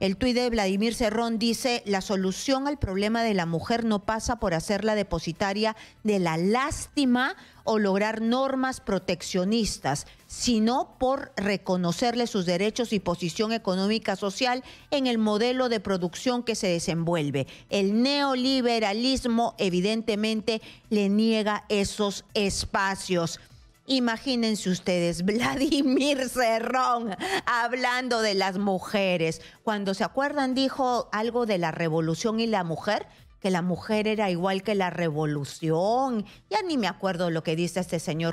El tuit de Vladimir Cerrón dice, la solución al problema de la mujer no pasa por hacerla depositaria de la lástima o lograr normas proteccionistas, sino por reconocerle sus derechos y posición económica social en el modelo de producción que se desenvuelve. El neoliberalismo evidentemente le niega esos espacios. Imagínense ustedes, Vladimir Cerrón hablando de las mujeres. Cuando se acuerdan dijo algo de la revolución y la mujer, que la mujer era igual que la revolución. Ya ni me acuerdo lo que dice este señor